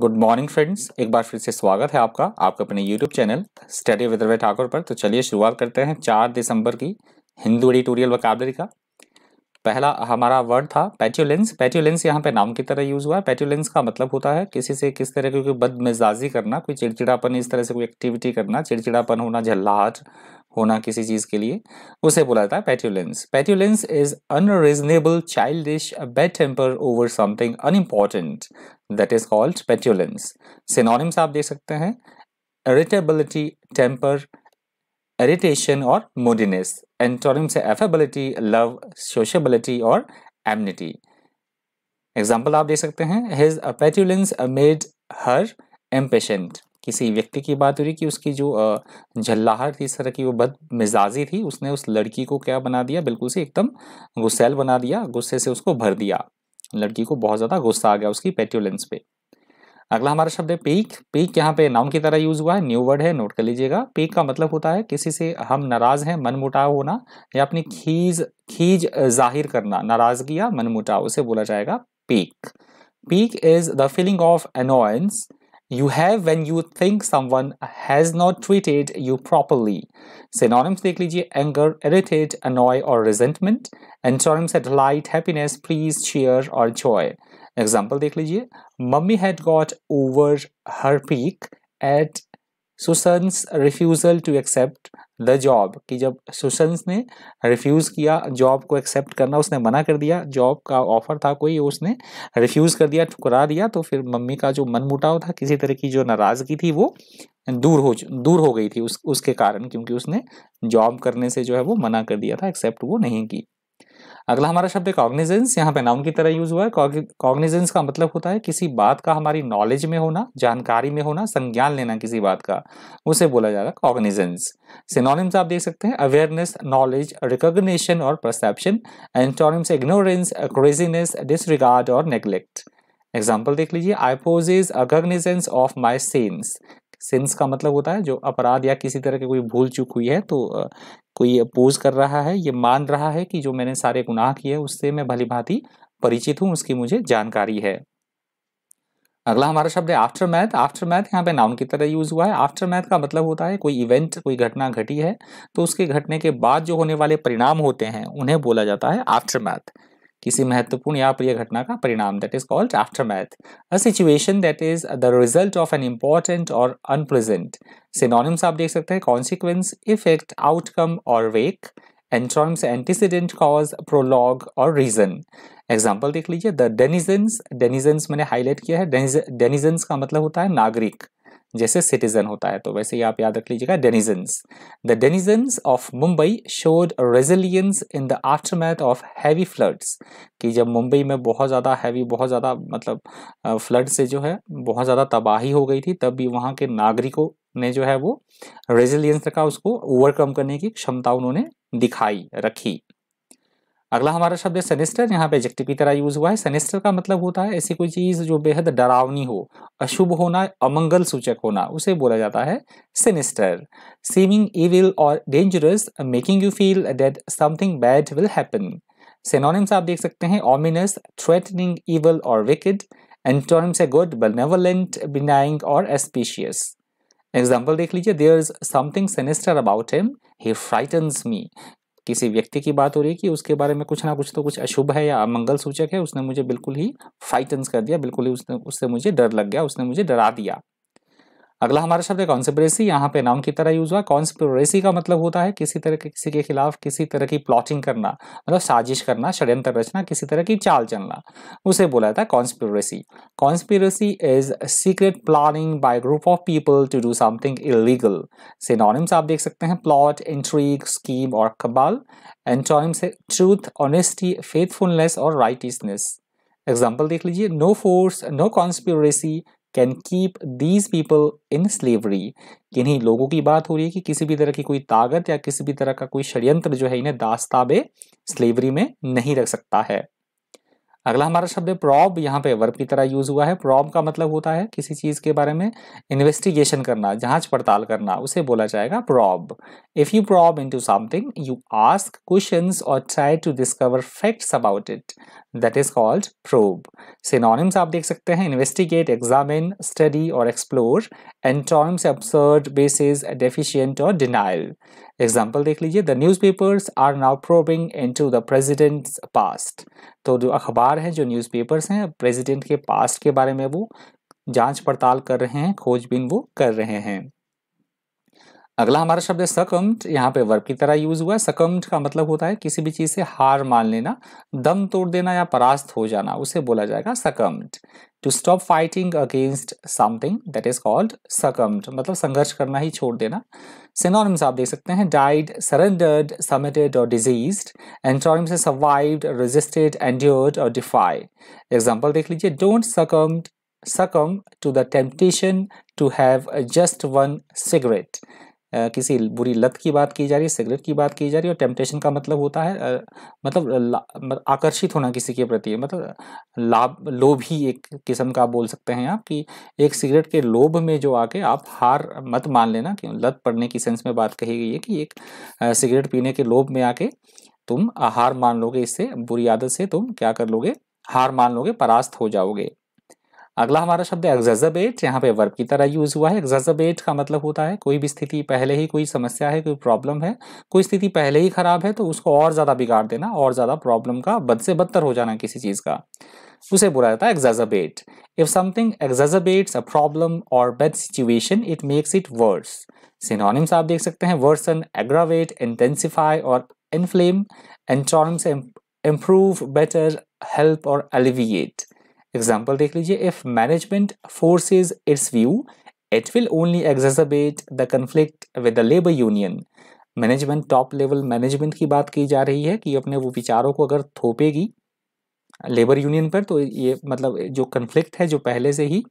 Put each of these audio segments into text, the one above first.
Good morning friends एक बार फिर से स्वागत है आपका आपके अपने YouTube channel study with Thakur पर तो चलिए शुरुआत करते हैं चार दिसंबर की हिंदू एडिटोरियल वकाबरी का पहला हमारा वर्ड था पैट्यूलेंस पैट्यूलेंस यहाँ पे नाम की तरह यूज़ हुआ है पैट्यूलेंस का मतलब होता है किसी से किस तरह की कोई बदमिजाजी करना कोई चिड़चिड़ापन इस तरह से कोई एक्टिविटी करना चिड़चिड़ापन होना झल्लाहट होना किसी चीज़ के लिए उसे बोला जाता है petulance petulance is unreasonable child bad temper over something unimportant that is called petulance synonyms आप देख सकते हैं irritability temper irritation or moodiness. Antonyms है affability, love, sociability और एमनिटी एग्जाम्पल आप देख सकते हैं हिज पेट्यूलेंस मेड हर एम्पेशेंट किसी व्यक्ति की बात हो रही कि उसकी जो झल्लाहट थी इस तरह की वो बद मिजाजी थी उसने उस लड़की को क्या बना दिया बिल्कुल से एकदम गुस्सेल बना दिया गुस्से से उसको भर दिया लड़की को बहुत ज़्यादा गुस्सा आ गया उसकी पेट्यूलेंस पे अगला हमारा शब्द है पीक पीक यहाँ पे नाउन की तरह यूज हुआ है न्यू वर्ड है नोट कर लीजिएगा पीक का मतलब होता है किसी से हम नाराज हैं मन मुटाव होना या अपनी खीज खीज जाहिर करना नाराजगी या मन मुटाव उसे बोला जाएगा pique pique is the feeling of you have when you think someone has not treated you properly synonyms देख लीजिए एंगर irritate अनॉय और antonyms delight happiness please cheer और जॉय एग्जाम्पल देख लीजिए mummy had got over her pique at Susan's refusal to accept the job कि जब सुसंस ने refuse किया जॉब को एक्सेप्ट करना उसने मना कर दिया जॉब का ऑफर था कोई उसने रिफ्यूज़ कर दिया ठुकरा दिया तो फिर मम्मी का जो मनमुटाव था किसी तरह की जो नाराज़गी थी वो दूर हो दूर हो गई थी उस उसके कारण क्योंकि उसने जॉब करने से जो है वो मना कर दिया था एक्सेप्ट वो नहीं की अगला हमारा शब्द है कॉग्निजेंस यहाँ पे नाउन की तरह यूज हुआ है कॉग्निजेंस का मतलब होता है किसी बात का हमारी नॉलेज में होना जानकारी में होना संज्ञान लेना किसी बात का उसे बोला जाएगा कॉग्निजेंस सिनोनिम्स आप देख सकते हैं अवेयरनेस नॉलेज रिकॉग्निशन और perception antonyms ignorance craziness disregard और नेग्लेक्ट एग्जाम्पल देख लीजिए I possess a cognizance of my sense since का मतलब होता है जो अपराध या किसी तरह की कोई भूल चूक हुई है तो कोई अपोज कर रहा है ये मान रहा है कि जो मैंने सारे गुनाह किए उससे मैं भली भांति परिचित हूँ उसकी मुझे जानकारी है अगला हमारा शब्द है आफ्टर मैथ आफ्टर मैथ यहाँ पे नाउन की तरह यूज हुआ है आफ्टर मैथ का मतलब होता है कोई इवेंट कोई घटना घटी है तो उसके घटने के बाद जो होने वाले परिणाम होते हैं उन्हें बोला जाता है आफ्टर मैथ किसी महत्वपूर्ण या प्रिय घटना का परिणाम that is called aftermath a situation that is the result of an important और अनप्रेजेंट सिनोनिम्स आप देख सकते हैं कॉन्सिक्वेंस इफेक्ट आउटकम और wake antonyms antecedent cause prologue और रीजन एग्जाम्पल देख लीजिए द डेनिजन्स डेनिजन्स मैंने हाईलाइट किया है डेनिजन्स का मतलब होता है नागरिक जैसे सिटीजन होता है तो वैसे ही आप याद रख लीजिएगा denizens the denizens of Mumbai showed resilience in the math of heavy floods कि जब मुंबई में बहुत ज़्यादा हैवी बहुत ज़्यादा मतलब फ्लड से जो है बहुत ज़्यादा तबाही हो गई थी तब भी वहाँ के नागरिकों ने जो है वो रेजिलियंस रखा उसको ओवरकम करने की क्षमता उन्होंने दिखाई रखी अगला हमारा शब्द है सेनेस्टर यहाँ पे एजेक्टिव की तरह यूज हुआ है सेनेस्टर का मतलब होता है ऐसी कोई चीज जो बेहद डरावनी हो अशुभ होना अमंगल सूचक होना उसे बोला जाता है सेनेस्टर सीमिंग इविल और dangerous making you feel that something bad will happen synonyms आप देख सकते हैं ओमिनस थ्रेटनिंग इवल और wicked antonyms a good benevolent benign और एस्पीशियस एग्जाम्पल देख लीजिए there is something sinister about him he frightens me किसी व्यक्ति की बात हो रही है कि उसके बारे में कुछ ना कुछ तो कुछ अशुभ है या अमंगल सूचक है उसने मुझे बिल्कुल ही फाइटन्स कर दिया बिल्कुल ही उसने उससे मुझे डर लग गया उसने मुझे डरा दिया अगला हमारा शब्द है कॉन्स्पिरेसी यहाँ पे नाउन की तरह यूज हुआ कॉन्स्पिरेसी का मतलब होता है किसी तरह के किसी के खिलाफ किसी तरह की प्लॉटिंग करना मतलब साजिश करना षड्यंत्र रचना किसी तरह की चाल चलना उसे बोला जाता है conspiracy conspiracy is secret planning by group of people to do something illegal synonyms आप देख सकते हैं प्लॉट इंट्रीग स्कीम और कबाल एंटोनिम्स है ट्रूथ ऑनेस्टी फेथफुलनेस और राइटिसनेस एग्जाम्पल देख लीजिए no force no conspiracy can keep these people in slavery इन्हीं लोगों की बात हो रही है कि किसी भी तरह की कोई ताकत या किसी भी तरह का कोई षड्यंत्र जो है इन्हें दास्ताबे स्लेवरी में नहीं रख सकता है अगला हमारा शब्द है प्रॉब यहाँ पे वर्ब की तरह यूज हुआ है प्रॉब का मतलब होता है किसी चीज़ के बारे में इन्वेस्टिगेशन करना जांच पड़ताल करना उसे बोला जाएगा probe if you probe into something you ask questions और try to discover facts about it that is called probe synonyms आप देख सकते हैं इन्वेस्टिगेट एग्जामिन स्टडी और explore antonyms absurd basis deficient और डिनाइल एग्जाम्पल देख लीजिए the newspapers are now probing into the president's past तो जो अखबार हैं जो न्यूज़ पेपर्स हैं प्रेजिडेंट के पास्ट के बारे में वो जांच पड़ताल कर रहे हैं खोजबीन वो कर रहे हैं अगला हमारा शब्द है सकम्ड यहाँ पे वर्ब की तरह यूज हुआ है सकम्ड का मतलब होता है किसी भी चीज़ से हार मान लेना दम तोड़ देना या परास्त हो जाना उसे बोला जाएगा succumbed to stop fighting against something that is called succumbed मतलब संघर्ष करना ही छोड़ देना सिनोनिम्स आप देख सकते हैं डाइड सरेंडर्ड समिटेड और डिजीज एंटोनिम्स से सर्वाइव्ड रजिस्टेड एंड्योर्ड और डिफाई एग्जाम्पल देख लीजिए don't succumbed succumb to the temptation to have just one cigarette किसी बुरी लत की बात की जा रही है सिगरेट की बात की जा रही है और टेम्पटेशन का मतलब होता है मतलब आकर्षित होना किसी के प्रति मतलब लाभ लोभ ही एक किस्म का बोल सकते हैं आप कि एक सिगरेट के लोभ में जो आके आप हार मत मान लेना क्यों लत पड़ने की सेंस में बात कही गई है कि एक सिगरेट पीने के लोभ में आके तुम हार मान लोगे इससे बुरी आदत से तुम क्या कर लोगे हार मान लोगे परास्त हो जाओगे अगला हमारा शब्द है एग्जेजबेट यहाँ पे वर्ब की तरह यूज हुआ है एग्जेजबेट का मतलब होता है कोई भी स्थिति पहले ही कोई समस्या है कोई प्रॉब्लम है कोई स्थिति पहले ही खराब है तो उसको और ज़्यादा बिगाड़ देना और ज़्यादा प्रॉब्लम का बद से बदतर हो जाना किसी चीज़ का उसे बोला जाता है exacerbate if something exacerbates a problem और bad situation it makes it worse synonyms आप देख सकते हैं वर्सन एग्रावेट इंटेंसिफाई और inflame antonyms improve better help और एलिविएट एग्जाम्पल देख लीजिए if management force its view it will only exacerbate the conflict with the labour union management top level management की बात की जा रही है कि अपने वो विचारों को अगर थोपेगी लेबर यूनियन पर तो ये मतलब जो कन्फ्लिक्ट है जो पहले से ही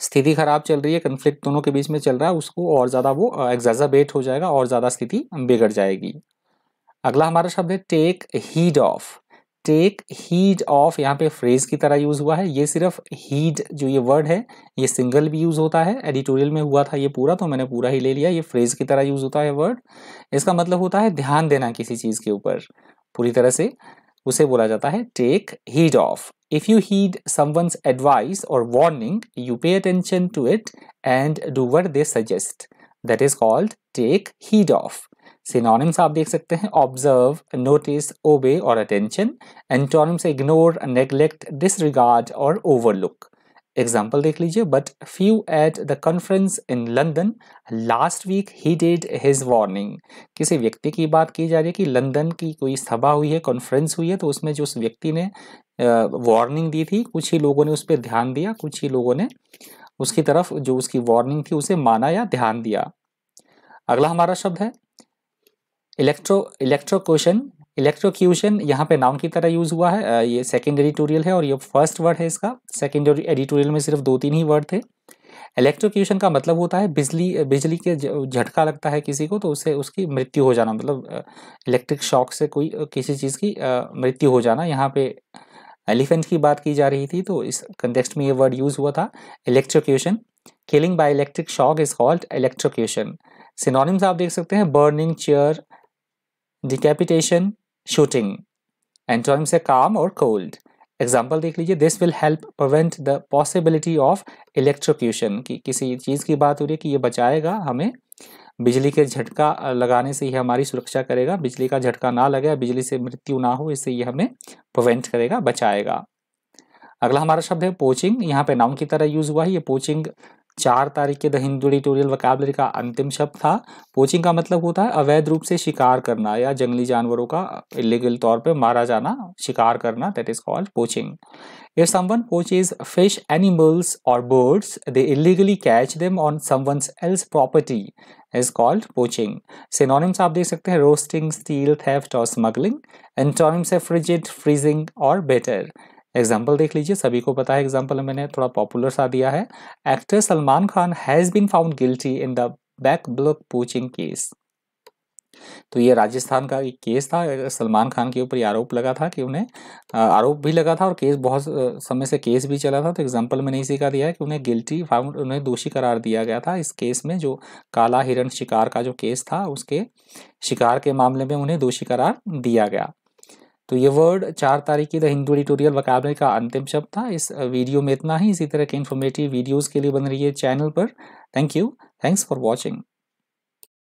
स्थिति खराब चल रही है कन्फ्लिक्ट दोनों के बीच में चल रहा है उसको और ज़्यादा वो एग्जाजाबेट हो जाएगा और ज़्यादा स्थिति बिगड़ जाएगी अगला हमारा शब्द है take heed of take heed of यहाँ पे फ्रेज की तरह यूज़ हुआ है ये सिर्फ हीड जो ये वर्ड है ये सिंगल भी यूज़ होता है एडिटोरियल में हुआ था ये पूरा तो मैंने पूरा ही ले लिया ये फ्रेज की तरह यूज़ होता है वर्ड इसका मतलब होता है ध्यान देना किसी चीज़ के ऊपर पूरी तरह से उसे बोला जाता है take heed of if you heed someone advice और warning you pay attention to it and do what they suggest that is called take heed of synonyms आप देख सकते हैं ऑब्जर्व नोटिस ओबे और attention antonyms ignore neglect disregard और overlook example देख लीजिए but few at the conference in London last week he heeded his warning किसी व्यक्ति की बात की जा रही है कि लंदन की कोई सभा हुई है कॉन्फ्रेंस हुई है तो उसमें जो उस व्यक्ति ने वार्निंग दी थी कुछ ही लोगों ने उस पर ध्यान दिया कुछ ही लोगों ने उसकी तरफ जो उसकी वार्निंग थी उसे माना या ध्यान दिया अगला हमारा शब्द है इलेक्ट्रो इलेक्ट्रोक्यूशन इलेक्ट्रोक्यूशन यहाँ पे नाउन की तरह यूज़ हुआ है ये सेकेंड एडिटोरियल है और ये फर्स्ट वर्ड है इसका सेकेंड एडिटोरियल में सिर्फ दो तीन ही वर्ड थे इलेक्ट्रोक्यूशन का मतलब होता है बिजली बिजली के झटका लगता है किसी को तो उससे उसकी मृत्यु हो जाना मतलब इलेक्ट्रिक शॉक से कोई किसी चीज़ की मृत्यु हो जाना यहाँ पे एलिफेंट की बात की जा रही थी तो इस कंटेक्स्ट में ये वर्ड यूज़ हुआ था electrocution killing by electric shock is called electrocution synonyms आप देख सकते हैं burning chair decapitation shooting antonyms से काम और कोल्ड एग्जाम्पल देख लीजिए this will help prevent the possibility of electrocution कि किसी चीज़ की बात हो रही है कि ये बचाएगा हमें बिजली के झटका लगाने से ये हमारी सुरक्षा करेगा बिजली का झटका ना लगे बिजली से मृत्यु ना हो इससे ये हमें प्रिवेंट करेगा बचाएगा अगला हमारा शब्द है पोचिंग यहाँ पे नाउन की तरह यूज़ हुआ है ये पोचिंग चार तारीख के द हिंदू एडिटोरियल वकैबलरी का अंतिम शब्द था पोचिंग का मतलब होता है अवैध रूप से शिकार करना या जंगली जानवरों का इलीगल तौर पर मारा जाना शिकार करना that is called poaching if someone poaches fish animals और birds they illegally catch them on someone else property is called poaching synonyms आप देख सकते हैं roasting steal theft smuggling antonyms है फ्रिजिड फ्रीजिंग और बेटर एग्जाम्पल देख लीजिए सभी को पता है एग्जाम्पल मैंने थोड़ा पॉपुलर सा दिया है actor Salman Khan has been found guilty in the blackbuck poaching case तो ये राजस्थान का एक केस था सलमान खान के ऊपर ये आरोप लगा था कि उन्हें आरोप भी लगा था और केस बहुत समय से केस भी चला था तो एग्जाम्पल मैंने इसी का दिया है कि उन्हें गिल्टी फाउंड उन्हें दोषी करार दिया गया था इस केस में जो काला हिरण शिकार का जो केस था उसके शिकार के मामले में उन्हें दोषी करार दिया गया तो ये वर्ड चार तारीख की द हिंदू एडिटोरियल वकाबले का अंतिम शब्द था इस वीडियो में इतना ही इसी तरह के इन्फॉर्मेटिव वीडियोज़ के लिए बन रही है चैनल पर thank you thanks for watching